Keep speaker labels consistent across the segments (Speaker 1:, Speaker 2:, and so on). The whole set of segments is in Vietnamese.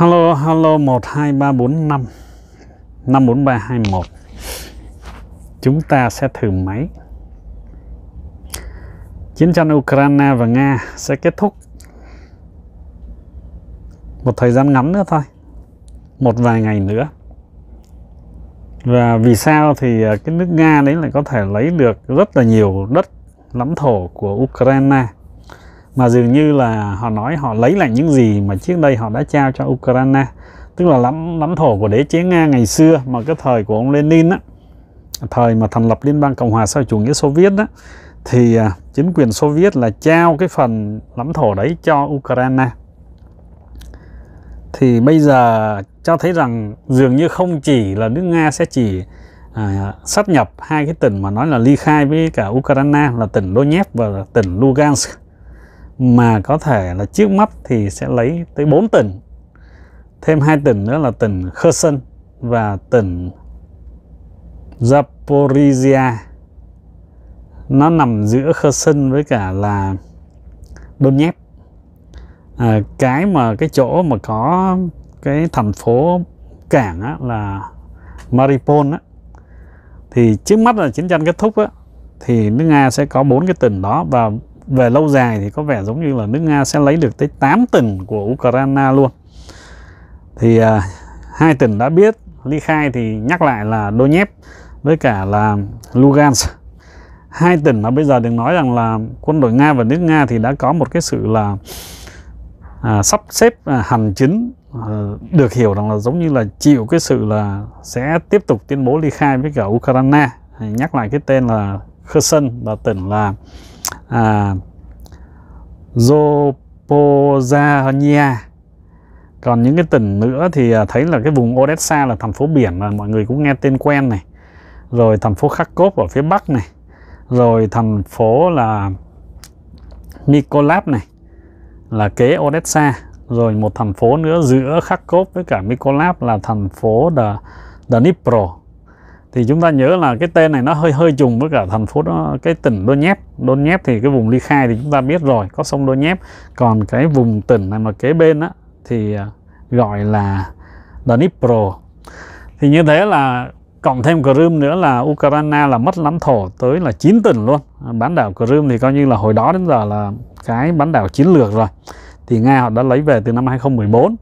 Speaker 1: Hello, hello 12345 54321 Chúng ta sẽ thử máy Chiến tranh Ukraine và Nga sẽ kết thúc Một thời gian ngắn nữa thôi Một vài ngày nữa Và vì sao thì à, cái nước Nga đấy lại có thể lấy được rất là nhiều đất lãnh thổ của Ukraine mà dường như là họ nói họ lấy lại những gì mà trước đây họ đã trao cho Ukraine tức là lãnh lãnh thổ của đế chế Nga ngày xưa mà cái thời của ông Lenin á thời mà thành lập Liên bang Cộng hòa xã chủ nghĩa Xô Viết đó thì à, chính quyền Xô Viết là trao cái phần lãnh thổ đấy cho Ukraine thì bây giờ cho thấy rằng dường như không chỉ là nước Nga sẽ chỉ à, sát nhập hai cái tỉnh mà nói là ly khai với cả Ukraine là tỉnh Donetsk và tỉnh Lugansk mà có thể là trước mắt thì sẽ lấy tới 4 tỉnh thêm hai tỉnh nữa là tỉnh Kherson và tỉnh Zaporizhia nó nằm giữa Kherson với cả là Donetsk à, cái mà cái chỗ mà có cái thành phố cảng á, là Mariupol, á, thì trước mắt là chiến tranh kết thúc á, thì nước Nga sẽ có bốn cái tỉnh đó và về lâu dài thì có vẻ giống như là nước Nga sẽ lấy được tới 8 tỉnh của Ukraine luôn thì à, hai tỉnh đã biết ly khai thì nhắc lại là Donetsk với cả là Lugansk hai tỉnh mà bây giờ đừng nói rằng là quân đội Nga và nước Nga thì đã có một cái sự là à, sắp xếp à, hành chính à, được hiểu rằng là giống như là chịu cái sự là sẽ tiếp tục tuyên bố ly khai với cả Ukraine nhắc lại cái tên là Kherson và tỉnh là à, Zaporizhia còn những cái tỉnh nữa thì à, thấy là cái vùng Odessa là thành phố biển mà mọi người cũng nghe tên quen này rồi thành phố Kharkov ở phía Bắc này rồi thành phố là Mykolaiv này là kế Odessa rồi một thành phố nữa giữa Kharkov với cả Mykolaiv là thành phố The, The Dnipro thì chúng ta nhớ là cái tên này nó hơi hơi trùng với cả thành phố đó, cái tỉnh Đôn Nhép Đôn Nhép thì cái vùng Ly Khai thì chúng ta biết rồi có sông Đôn Nhép còn cái vùng tỉnh này mà kế bên á thì à, gọi là Dnipro thì như thế là cộng thêm Crimea nữa là Ukraine là mất lãnh thổ tới là 9 tỉnh luôn à, bán đảo Crimea thì coi như là hồi đó đến giờ là cái bán đảo chiến lược rồi thì Nga họ đã lấy về từ năm 2014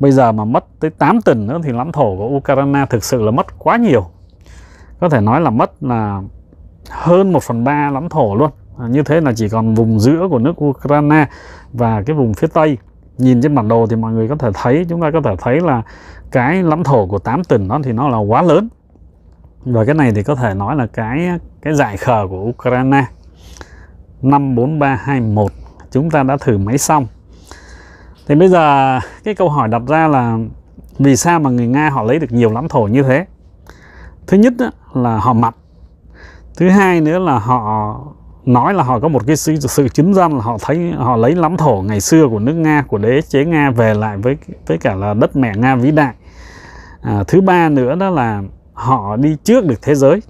Speaker 1: bây giờ mà mất tới 8 tỉnh nữa thì lãnh thổ của Ukraine thực sự là mất quá nhiều có thể nói là mất là hơn 1 phần 3 lãnh thổ luôn à, như thế là chỉ còn vùng giữa của nước Ukraine và cái vùng phía Tây nhìn trên bản đồ thì mọi người có thể thấy chúng ta có thể thấy là cái lãnh thổ của 8 tỉnh đó thì nó là quá lớn và cái này thì có thể nói là cái cái giải khờ của Ukraine năm bốn ba hai một chúng ta đã thử máy xong thì bây giờ cái câu hỏi đặt ra là vì sao mà người Nga họ lấy được nhiều lãnh thổ như thế thứ nhất là họ mặt thứ hai nữa là họ nói là họ có một cái sự, sự chính danh là họ thấy họ lấy lắm thổ ngày xưa của nước nga của đế chế nga về lại với với cả là đất mẹ nga vĩ đại à, thứ ba nữa đó là họ đi trước được thế giới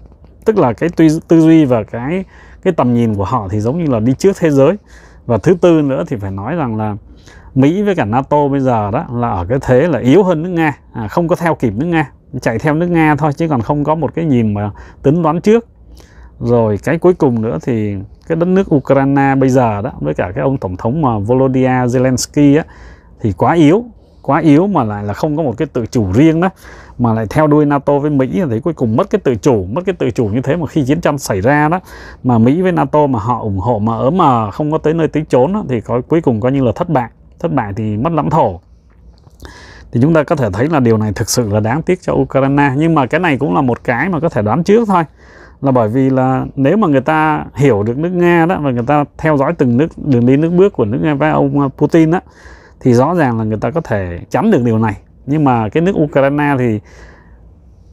Speaker 1: tức là cái tư, tư duy và cái cái tầm nhìn của họ thì giống như là đi trước thế giới và thứ tư nữa thì phải nói rằng là Mỹ với cả NATO bây giờ đó là ở cái thế là yếu hơn nước Nga à, không có theo kịp nước Nga chạy theo nước Nga thôi chứ còn không có một cái nhìn mà tính toán trước rồi cái cuối cùng nữa thì cái đất nước Ukraine bây giờ đó với cả cái ông tổng thống mà Volodya Zelensky á, thì quá yếu quá yếu mà lại là không có một cái tự chủ riêng đó mà lại theo đuôi NATO với Mỹ thì cuối cùng mất cái tự chủ mất cái tự chủ như thế mà khi chiến tranh xảy ra đó mà Mỹ với NATO mà họ ủng hộ mà ở mà không có tới nơi tới chốn đó, thì có cuối cùng coi như là thất bại thất bại thì mất lãnh thổ thì chúng ta có thể thấy là điều này thực sự là đáng tiếc cho Ukraine nhưng mà cái này cũng là một cái mà có thể đoán trước thôi là bởi vì là nếu mà người ta hiểu được nước Nga đó và người ta theo dõi từng nước đường đi nước bước của nước Nga với ông à, Putin đó thì rõ ràng là người ta có thể chắn được điều này nhưng mà cái nước Ukraine thì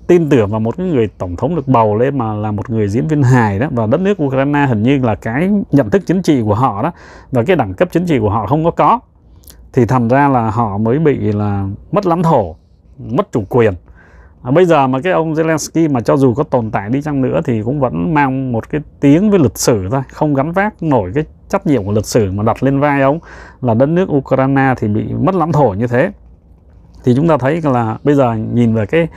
Speaker 1: tin tưởng vào một cái người tổng thống được bầu lên mà là một người diễn viên hài đó và đất nước Ukraine hình như là cái nhận thức chính trị của họ đó và cái đẳng cấp chính trị của họ không có có thì thành ra là họ mới bị là mất lãnh thổ mất chủ quyền à, bây giờ mà cái ông Zelensky mà cho dù có tồn tại đi chăng nữa thì cũng vẫn mang một cái tiếng với lịch sử thôi không gắn vác nổi cái trách nhiệm của lịch sử mà đặt lên vai ông là đất nước Ukraine thì bị mất lãnh thổ như thế thì chúng ta thấy là bây giờ nhìn về cái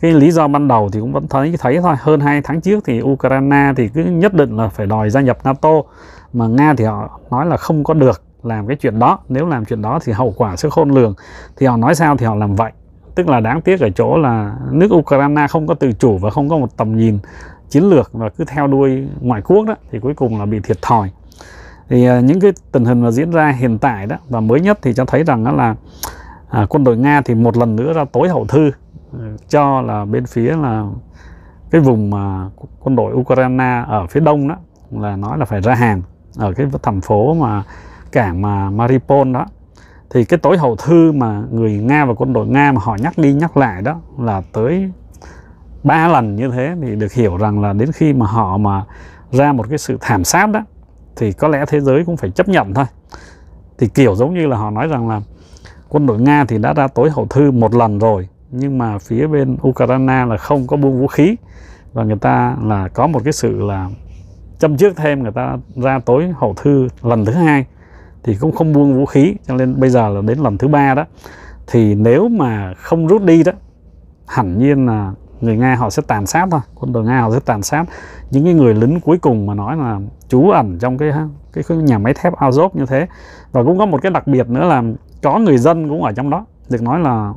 Speaker 1: cái lý do ban đầu thì cũng vẫn thấy thấy thôi hơn hai tháng trước thì Ukraine thì cứ nhất định là phải đòi gia nhập NATO mà Nga thì họ nói là không có được làm cái chuyện đó nếu làm chuyện đó thì hậu quả sẽ khôn lường thì họ nói sao thì họ làm vậy tức là đáng tiếc ở chỗ là nước Ukraine không có tự chủ và không có một tầm nhìn chiến lược và cứ theo đuôi ngoại quốc đó thì cuối cùng là bị thiệt thòi thì à, những cái tình hình mà diễn ra hiện tại đó và mới nhất thì cho thấy rằng đó là à, quân đội Nga thì một lần nữa ra tối hậu thư ừ, cho là bên phía là cái vùng mà quân đội Ukraine ở phía đông đó là nói là phải ra hàng ở cái thành phố mà cảng mà Maripol đó thì cái tối hậu thư mà người Nga và quân đội Nga mà họ nhắc đi nhắc lại đó là tới ba lần như thế thì được hiểu rằng là đến khi mà họ mà ra một cái sự thảm sát đó thì có lẽ thế giới cũng phải chấp nhận thôi thì kiểu giống như là họ nói rằng là quân đội Nga thì đã ra tối hậu thư một lần rồi nhưng mà phía bên Ukraine là không có buông vũ khí và người ta là có một cái sự là châm trước thêm người ta ra tối hậu thư lần thứ hai thì cũng không buông vũ khí cho nên bây giờ là đến lần thứ ba đó thì nếu mà không rút đi đó hẳn nhiên là người nga họ sẽ tàn sát thôi quân đội nga họ sẽ tàn sát những cái người lính cuối cùng mà nói là trú ẩn trong cái cái, cái nhà máy thép Azov như thế và cũng có một cái đặc biệt nữa là có người dân cũng ở trong đó được nói là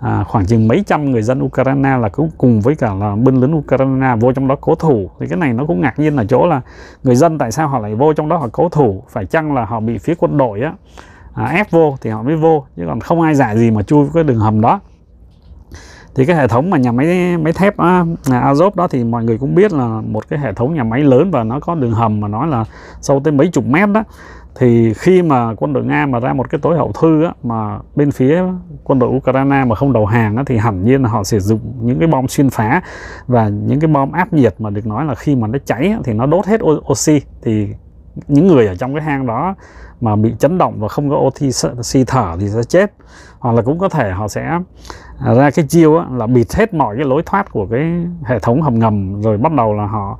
Speaker 1: à, khoảng chừng mấy trăm người dân Ukraine là cũng cùng với cả là binh lính Ukraine vô trong đó cố thủ thì cái này nó cũng ngạc nhiên là chỗ là người dân tại sao họ lại vô trong đó họ cố thủ phải chăng là họ bị phía quân đội á à, ép vô thì họ mới vô chứ còn không ai giải gì mà chui cái đường hầm đó thì cái hệ thống mà nhà máy máy thép à, Azov đó thì mọi người cũng biết là một cái hệ thống nhà máy lớn và nó có đường hầm mà nói là sâu tới mấy chục mét đó thì khi mà quân đội Nga mà ra một cái tối hậu thư á, mà bên phía quân đội Ukraine mà không đầu hàng á, thì hẳn nhiên là họ sử dụng những cái bom xuyên phá và những cái bom áp nhiệt mà được nói là khi mà nó cháy á, thì nó đốt hết oxy thì những người ở trong cái hang đó mà bị chấn động và không có oxy thở thì sẽ chết hoặc là cũng có thể họ sẽ à, ra cái chiêu á, là bịt hết mọi cái lối thoát của cái hệ thống hầm ngầm rồi bắt đầu là họ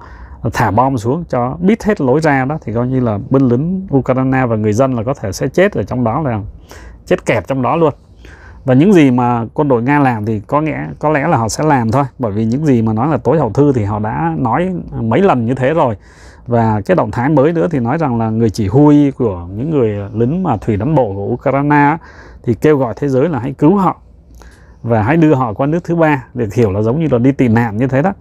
Speaker 1: thả bom xuống cho biết hết lối ra đó thì coi như là binh lính Ukraine và người dân là có thể sẽ chết ở trong đó là chết kẹt trong đó luôn và những gì mà quân đội Nga làm thì có nghĩa có lẽ là họ sẽ làm thôi bởi vì những gì mà nói là tối hậu thư thì họ đã nói mấy lần như thế rồi và cái động thái mới nữa thì nói rằng là người chỉ huy của những người lính mà thủy đánh bộ của Ukraine thì kêu gọi thế giới là hãy cứu họ và hãy đưa họ qua nước thứ ba để hiểu là giống như là đi tị nạn như thế đó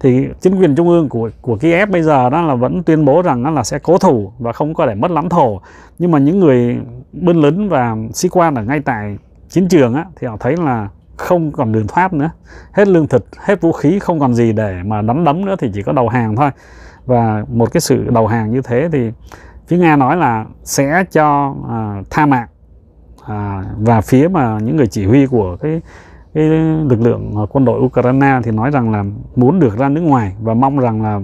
Speaker 1: thì chính quyền trung ương của của Kiev bây giờ đó là vẫn tuyên bố rằng nó là sẽ cố thủ và không có để mất lãnh thổ nhưng mà những người binh lính và sĩ quan ở ngay tại chiến trường á, thì họ thấy là không còn đường thoát nữa hết lương thực hết vũ khí không còn gì để mà đấm đấm nữa thì chỉ có đầu hàng thôi và một cái sự đầu hàng như thế thì phía nga nói là sẽ cho à, tha mạng à, và phía mà những người chỉ huy của cái cái lực lượng à, quân đội Ukraine thì nói rằng là muốn được ra nước ngoài và mong rằng là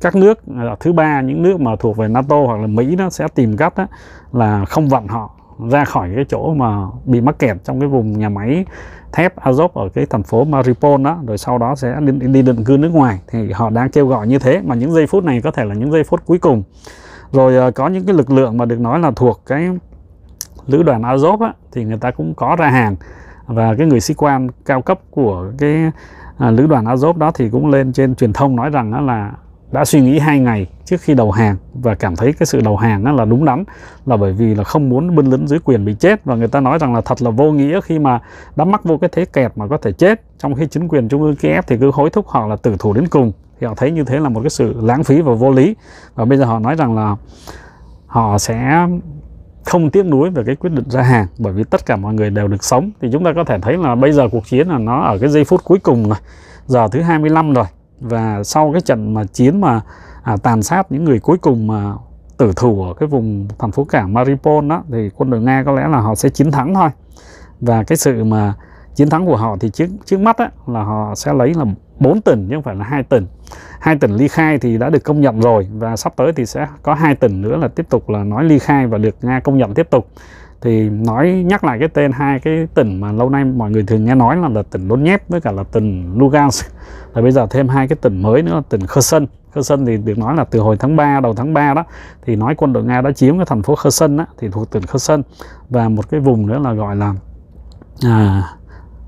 Speaker 1: các nước à, thứ ba những nước mà thuộc về NATO hoặc là Mỹ nó sẽ tìm cách đó, là không vận họ ra khỏi cái chỗ mà bị mắc kẹt trong cái vùng nhà máy thép Azov ở cái thành phố Mariupol đó rồi sau đó sẽ đi, đi định cư nước ngoài thì họ đang kêu gọi như thế mà những giây phút này có thể là những giây phút cuối cùng rồi à, có những cái lực lượng mà được nói là thuộc cái lữ đoàn Azov á, thì người ta cũng có ra hàng và cái người sĩ quan cao cấp của cái à, lữ đoàn Azov đó thì cũng lên trên truyền thông nói rằng đó là đã suy nghĩ hai ngày trước khi đầu hàng và cảm thấy cái sự đầu hàng đó là đúng đắn là bởi vì là không muốn binh lính dưới quyền bị chết và người ta nói rằng là thật là vô nghĩa khi mà đã mắc vô cái thế kẹt mà có thể chết trong khi chính quyền trung ương Kiev thì cứ hối thúc họ là tử thủ đến cùng thì họ thấy như thế là một cái sự lãng phí và vô lý và bây giờ họ nói rằng là họ sẽ không tiếc nuối về cái quyết định ra hàng bởi vì tất cả mọi người đều được sống thì chúng ta có thể thấy là bây giờ cuộc chiến là nó ở cái giây phút cuối cùng rồi giờ thứ 25 rồi và sau cái trận mà chiến mà à, tàn sát những người cuối cùng mà tử thủ ở cái vùng thành phố cảng Mariupol đó thì quân đội Nga có lẽ là họ sẽ chiến thắng thôi và cái sự mà chiến thắng của họ thì trước trước mắt á, là họ sẽ lấy là 4 tỉnh nhưng phải là hai tỉnh hai tỉnh ừ. ly khai thì đã được công nhận rồi và sắp tới thì sẽ có hai tỉnh nữa là tiếp tục là nói ly khai và được Nga công nhận tiếp tục thì nói nhắc lại cái tên hai cái tỉnh mà lâu nay mọi người thường nghe nói là, là tỉnh Donetsk với cả là tỉnh Lugansk và bây giờ thêm hai cái tỉnh mới nữa là tỉnh Kherson Kherson thì được nói là từ hồi tháng 3 đầu tháng 3 đó thì nói quân đội Nga đã chiếm cái thành phố Kherson đó, thì thuộc tỉnh Kherson và một cái vùng nữa là gọi là à,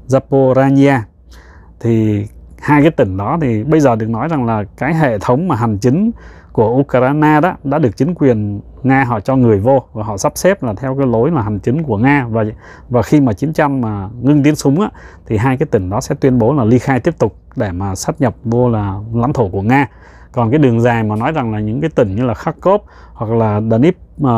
Speaker 1: Zaporania thì hai cái tỉnh đó thì bây giờ được nói rằng là cái hệ thống mà hành chính của Ukraine đó đã được chính quyền Nga họ cho người vô và họ sắp xếp là theo cái lối là hành chính của Nga và và khi mà chiến tranh mà ngưng tiến súng á, thì hai cái tỉnh đó sẽ tuyên bố là ly khai tiếp tục để mà sát nhập vô là lãnh thổ của Nga còn cái đường dài mà nói rằng là những cái tỉnh như là Kharkov hoặc là Donetsk uh,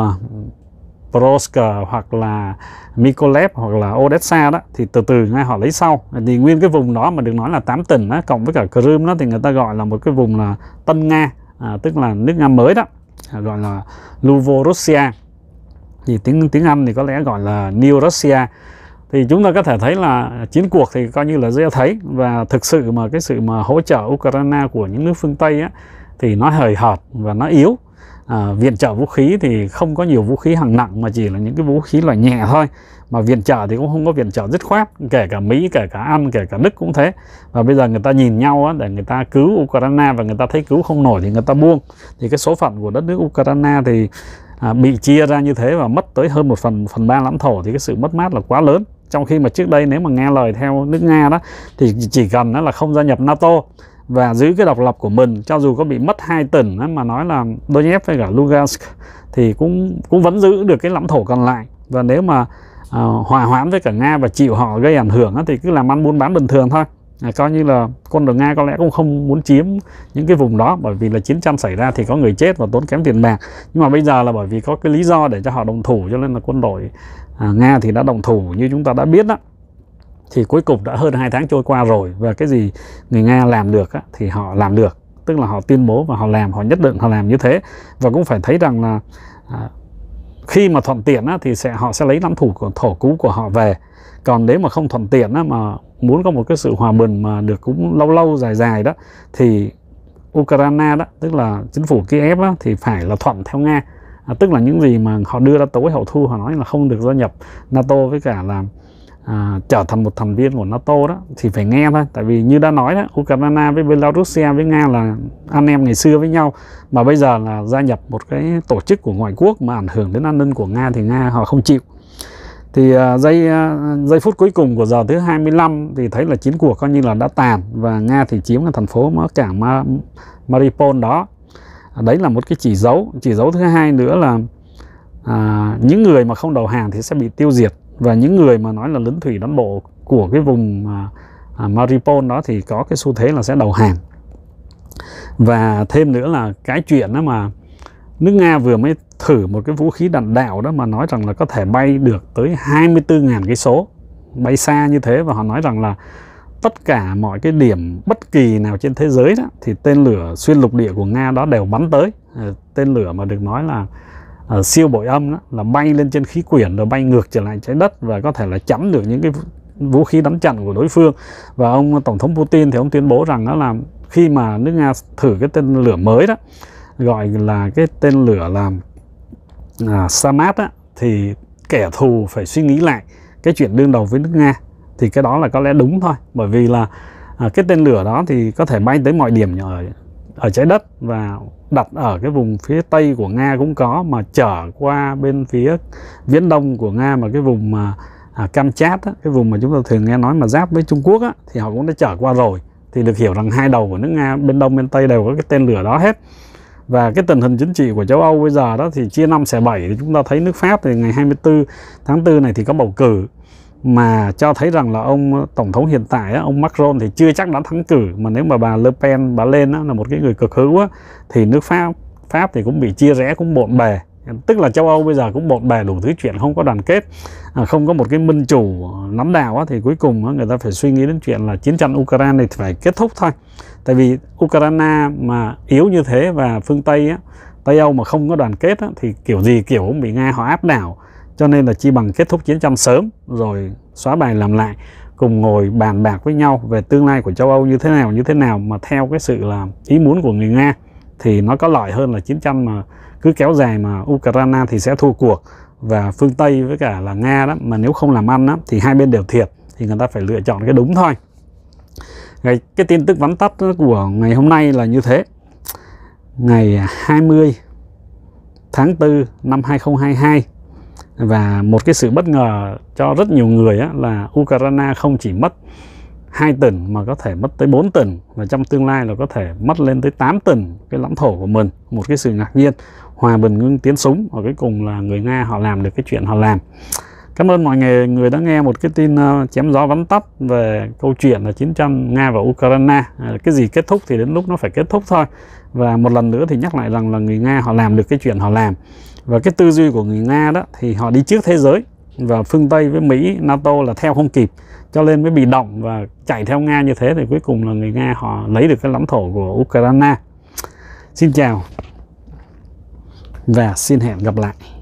Speaker 1: Prosker hoặc là Mykolaiv hoặc là Odessa đó thì từ từ ngay họ lấy sau thì nguyên cái vùng đó mà được nói là tám tỉnh đó, cộng với cả Crimea đó thì người ta gọi là một cái vùng là Tân Nga à, tức là nước Nga mới đó à, gọi là Luvorussia thì tiếng tiếng Anh thì có lẽ gọi là New Russia thì chúng ta có thể thấy là chiến cuộc thì coi như là dễ thấy và thực sự mà cái sự mà hỗ trợ Ukraine của những nước phương Tây á, thì nó hời hợt và nó yếu Ờ, viện trợ vũ khí thì không có nhiều vũ khí hạng nặng mà chỉ là những cái vũ khí loại nhẹ thôi mà viện trợ thì cũng không có viện trợ dứt khoát kể cả Mỹ kể cả Anh kể cả Đức cũng thế và bây giờ người ta nhìn nhau á, để người ta cứu Ukraine và người ta thấy cứu không nổi thì người ta buông thì cái số phận của đất nước Ukraine thì à, bị chia ra như thế và mất tới hơn một phần phần ba lãnh thổ thì cái sự mất mát là quá lớn trong khi mà trước đây nếu mà nghe lời theo nước Nga đó thì chỉ cần nó là không gia nhập NATO và giữ cái độc lập của mình cho dù có bị mất hai tỉnh mà nói là Donetsk với cả Lugansk thì cũng cũng vẫn giữ được cái lãnh thổ còn lại và nếu mà uh, hòa hoãn với cả Nga và chịu họ gây ảnh hưởng thì cứ làm ăn buôn bán bình thường thôi à, coi như là quân đội Nga có lẽ cũng không muốn chiếm những cái vùng đó bởi vì là chiến tranh xảy ra thì có người chết và tốn kém tiền bạc nhưng mà bây giờ là bởi vì có cái lý do để cho họ đồng thủ cho nên là quân đội à, Nga thì đã đồng thủ như chúng ta đã biết đó thì cuối cùng đã hơn 2 tháng trôi qua rồi và cái gì người Nga làm được á, thì họ làm được tức là họ tuyên bố và họ làm họ nhất định họ làm như thế và cũng phải thấy rằng là à, khi mà thuận tiện á, thì sẽ họ sẽ lấy lãnh thủ của thổ cũ của họ về còn nếu mà không thuận tiện á, mà muốn có một cái sự hòa bình mà được cũng lâu lâu dài dài đó thì Ukraine đó tức là chính phủ Kiev đó, thì phải là thuận theo Nga à, tức là những gì mà họ đưa ra tối hậu thu họ nói là không được gia nhập NATO với cả là à, trở thành một thành viên của NATO đó thì phải nghe thôi tại vì như đã nói đó Ukraine với Belarusia với Nga là anh em ngày xưa với nhau mà bây giờ là gia nhập một cái tổ chức của ngoại quốc mà ảnh hưởng đến an ninh của Nga thì Nga họ không chịu thì uh, giây uh, giây phút cuối cùng của giờ thứ 25 thì thấy là chiến cuộc coi như là đã tàn và Nga thì chiếm cái thành phố cảng Mariupol đó à, đấy là một cái chỉ dấu chỉ dấu thứ hai nữa là à, những người mà không đầu hàng thì sẽ bị tiêu diệt và những người mà nói là lính thủy đánh bộ của cái vùng à, Mariupol đó thì có cái xu thế là sẽ đầu hàng và thêm nữa là cái chuyện đó mà nước Nga vừa mới thử một cái vũ khí đạn đạo đó mà nói rằng là có thể bay được tới 24.000 cái số bay xa như thế và họ nói rằng là tất cả mọi cái điểm bất kỳ nào trên thế giới đó thì tên lửa xuyên lục địa của Nga đó đều bắn tới ờ, tên lửa mà được nói là uh, siêu bội âm đó, là bay lên trên khí quyển rồi bay ngược trở lại trái đất và có thể là chắn được những cái vũ khí đánh chặn của đối phương và ông tổng thống Putin thì ông tuyên bố rằng đó là khi mà nước Nga thử cái tên lửa mới đó gọi là cái tên lửa làm à, Samat á, thì kẻ thù phải suy nghĩ lại cái chuyện đương đầu với nước Nga thì cái đó là có lẽ đúng thôi bởi vì là à, cái tên lửa đó thì có thể bay tới mọi điểm ở ở trái đất và đặt ở cái vùng phía tây của nga cũng có mà trở qua bên phía viễn đông của nga mà cái vùng mà à, à Kamchat á, cái vùng mà chúng ta thường nghe nói mà giáp với Trung Quốc á, thì họ cũng đã trở qua rồi thì được hiểu rằng hai đầu của nước Nga bên đông bên tây đều có cái tên lửa đó hết và cái tình hình chính trị của châu Âu bây giờ đó thì chia năm xẻ bảy thì chúng ta thấy nước Pháp thì ngày 24 tháng 4 này thì có bầu cử mà cho thấy rằng là ông ờ, tổng thống hiện tại ông Macron thì chưa chắc đã thắng cử mà nếu mà bà Le Pen bà lên là một cái người cực hữu thì nước Pháp Pháp thì cũng bị chia rẽ cũng bộn bề tức là châu Âu bây giờ cũng bộn bề đủ thứ chuyện không có đoàn kết à, không có một cái minh chủ nắm đào thì cuối cùng người ta phải suy nghĩ đến chuyện là chiến tranh Ukraine thì phải kết thúc thôi tại vì Ukraine mà yếu như thế và phương Tây Tây Âu mà không có đoàn kết thì kiểu gì kiểu cũng bị Nga họ áp đảo cho nên là chi bằng kết thúc chiến tranh sớm rồi xóa bài làm lại cùng ngồi bàn bạc với nhau về tương lai của châu Âu như thế nào như thế nào mà theo cái sự là ý muốn của người Nga thì nó có lợi hơn là chiến tranh mà cứ kéo dài mà Ukraine thì sẽ thua cuộc và phương Tây với cả là Nga đó mà nếu không làm ăn đó, thì hai bên đều thiệt thì người ta phải lựa chọn cái đúng thôi cái, cái tin tức vắn tắt của ngày hôm nay là như thế ngày 20 tháng 4 năm 2022 và một cái sự bất ngờ cho rất nhiều người á, là Ukraine không chỉ mất 2 tỉnh mà có thể mất tới 4 tỉnh và trong tương lai là có thể mất lên tới 8 tỉnh cái lãnh thổ của mình một cái sự ngạc nhiên hòa bình ngưng tiến súng và cuối cùng là người Nga họ làm được cái chuyện họ làm Cảm ơn mọi người, người đã nghe một cái tin ờ, chém gió vắn tắt về câu chuyện là chiến tranh Nga và Ukraine. À, cái gì kết thúc thì đến lúc nó phải kết thúc thôi. Và một lần nữa thì nhắc lại rằng là người Nga họ làm được cái chuyện họ làm và cái tư duy của người Nga đó thì họ đi trước thế giới và phương Tây với Mỹ NATO là theo không kịp cho nên mới bị động và chạy theo Nga như thế thì cuối cùng là người Nga họ lấy được cái lãnh thổ của Ukraine xin chào và xin hẹn gặp lại